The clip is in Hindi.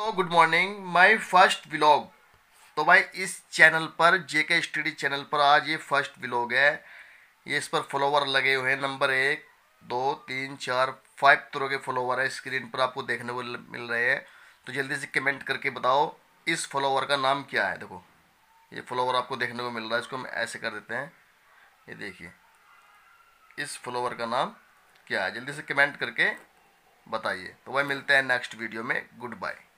तो good morning my first vlog तो भाई इस चैनल पर जे के स्टडी चैनल पर आज ये फर्स्ट व्लॉग है ये इस पर फॉलोवर लगे हुए हैं नंबर एक दो तीन चार फाइव तरह के फॉलोवर है स्क्रीन पर आपको देखने को मिल रहे हैं तो जल्दी से कमेंट करके बताओ इस फॉलोवर का नाम क्या है देखो ये फॉलोवर आपको देखने को मिल रहा है इसको हम ऐसे कर देते हैं ये देखिए इस फॉलोवर का नाम क्या है जल्दी से कमेंट करके बताइए तो भाई मिलते हैं नेक्स्ट वीडियो में गुड बाय